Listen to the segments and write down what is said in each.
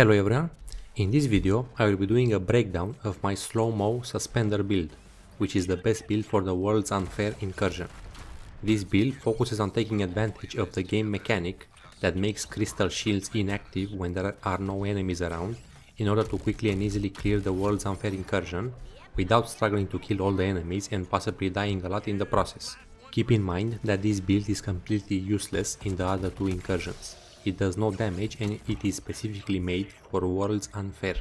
Hello everyone, in this video I will be doing a breakdown of my slow-mo suspender build, which is the best build for the world's unfair incursion. This build focuses on taking advantage of the game mechanic that makes crystal shields inactive when there are no enemies around in order to quickly and easily clear the world's unfair incursion without struggling to kill all the enemies and possibly dying a lot in the process. Keep in mind that this build is completely useless in the other two incursions it does no damage and it is specifically made for Worlds Unfair.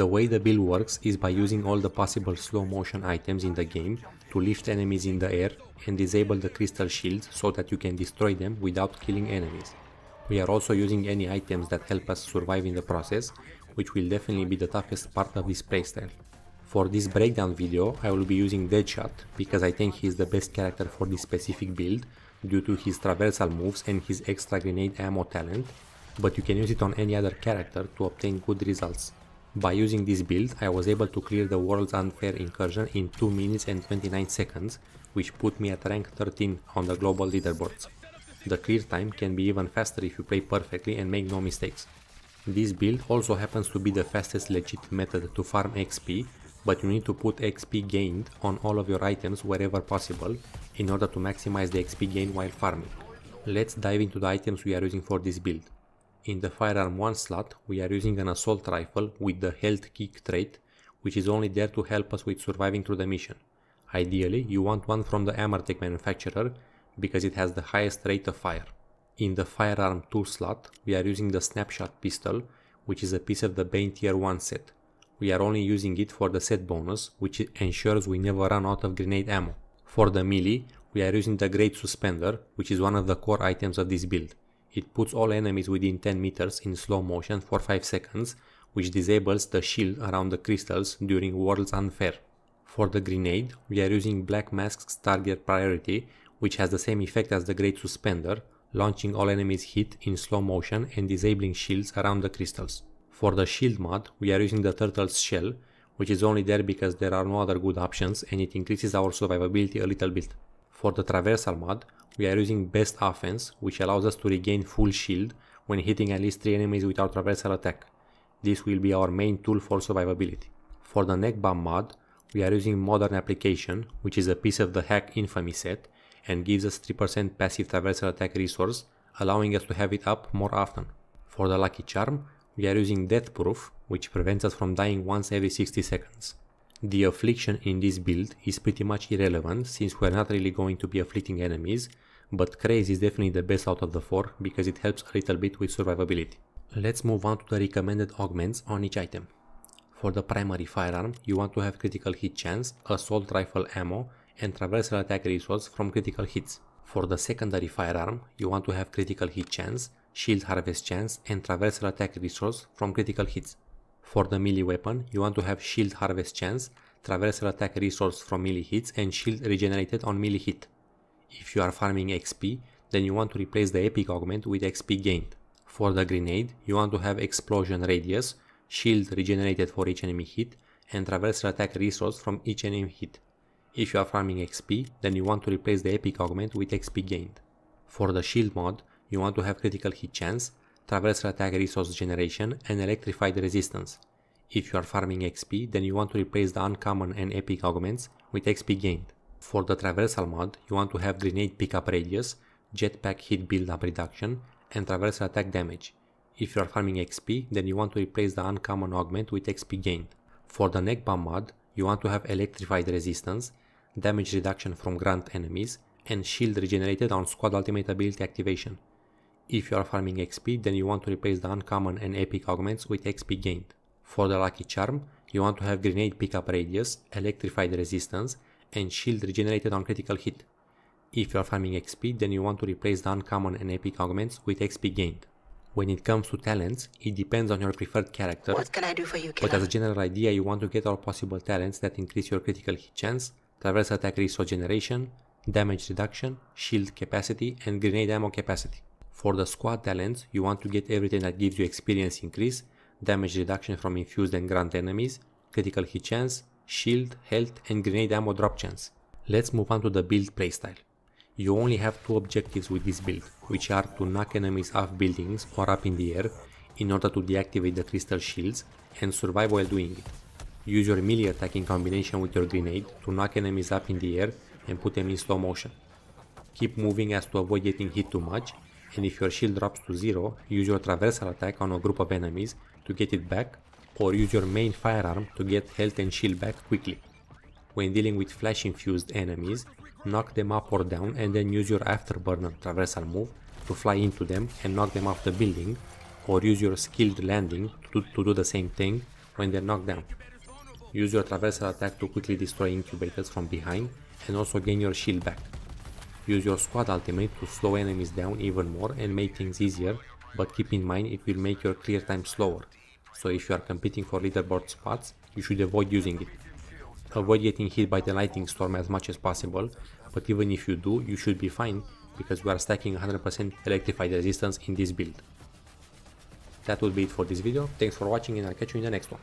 The way the build works is by using all the possible slow motion items in the game to lift enemies in the air and disable the crystal shields so that you can destroy them without killing enemies. We are also using any items that help us survive in the process, which will definitely be the toughest part of this playstyle. For this breakdown video I will be using Deadshot because I think he is the best character for this specific build due to his traversal moves and his extra grenade ammo talent, but you can use it on any other character to obtain good results. By using this build, I was able to clear the world's unfair incursion in 2 minutes and 29 seconds, which put me at rank 13 on the global leaderboards. The clear time can be even faster if you play perfectly and make no mistakes. This build also happens to be the fastest legit method to farm XP, but you need to put XP gained on all of your items wherever possible, in order to maximize the XP gain while farming. Let's dive into the items we are using for this build. In the firearm 1 slot, we are using an assault rifle with the health kick trait, which is only there to help us with surviving through the mission. Ideally, you want one from the Amartec manufacturer, because it has the highest rate of fire. In the firearm 2 slot, we are using the snapshot pistol, which is a piece of the Bane tier 1 set. We are only using it for the set bonus, which ensures we never run out of grenade ammo. For the melee, we are using the Great Suspender, which is one of the core items of this build. It puts all enemies within 10 meters in slow motion for 5 seconds, which disables the shield around the crystals during Worlds Unfair. For the grenade, we are using Black Mask's target priority, which has the same effect as the Great Suspender, launching all enemies hit in slow motion and disabling shields around the crystals. For the shield mod, we are using the Turtle's Shell, which is only there because there are no other good options and it increases our survivability a little bit. For the traversal mod, we are using best offense, which allows us to regain full shield when hitting at least 3 enemies with our traversal attack. This will be our main tool for survivability. For the neck bomb mod, we are using modern application, which is a piece of the hack infamy set and gives us 3% passive traversal attack resource, allowing us to have it up more often. For the lucky charm, we are using death proof, which prevents us from dying once every 60 seconds. The affliction in this build is pretty much irrelevant since we are not really going to be afflicting enemies, but Craze is definitely the best out of the 4 because it helps a little bit with survivability. Let's move on to the recommended augments on each item. For the primary firearm, you want to have critical hit chance, assault rifle ammo, and traversal attack resource from critical hits. For the secondary firearm, you want to have critical hit chance, shield harvest chance and traversal attack resource from critical hits. For the melee weapon, you want to have shield harvest chance, traversal attack resource from melee hits and shield regenerated on melee hit. If you are farming XP, then you want to replace the epic augment with XP gained. For the grenade, you want to have explosion radius, shield regenerated for each enemy hit, and traversal attack resource from each enemy hit. If you are farming XP, then you want to replace the epic augment with XP gained. For the shield mod, you want to have critical hit chance, traversal attack resource generation, and electrified resistance. If you are farming XP, then you want to replace the uncommon and epic augments with XP gained. For the traversal mod, you want to have grenade pickup radius, jetpack hit buildup reduction, and traversal attack damage. If you are farming XP, then you want to replace the uncommon augment with XP gained. For the neck bomb mod, you want to have electrified resistance, damage reduction from grunt enemies, and shield regenerated on squad ultimate ability activation. If you are farming XP, then you want to replace the uncommon and epic augments with XP gained. For the lucky charm, you want to have grenade pickup radius, electrified resistance, and shield regenerated on critical hit. If you are farming XP, then you want to replace the uncommon and epic augments with XP gained. When it comes to talents, it depends on your preferred character. What can I do for you, But as a general idea, you want to get all possible talents that increase your critical hit chance, traverse attack resource generation, damage reduction, shield capacity, and grenade ammo capacity. For the squad talents, you want to get everything that gives you experience increase, damage reduction from infused and grunt enemies, critical hit chance, shield, health and grenade ammo drop chance. Let's move on to the build playstyle. You only have two objectives with this build, which are to knock enemies off buildings or up in the air in order to deactivate the crystal shields and survive while doing it. Use your melee attack in combination with your grenade to knock enemies up in the air and put them in slow motion. Keep moving as to avoid getting hit too much and if your shield drops to 0, use your traversal attack on a group of enemies to get it back or use your main firearm to get health and shield back quickly. When dealing with flash infused enemies, knock them up or down and then use your afterburner traversal move to fly into them and knock them off the building or use your skilled landing to, to do the same thing when they're knocked down. Use your traversal attack to quickly destroy incubators from behind and also gain your shield back. Use your squad ultimate to slow enemies down even more and make things easier, but keep in mind it will make your clear time slower, so if you are competing for leaderboard spots, you should avoid using it. Avoid getting hit by the lightning storm as much as possible, but even if you do, you should be fine, because we are stacking 100% electrified resistance in this build. That would be it for this video, thanks for watching and I'll catch you in the next one.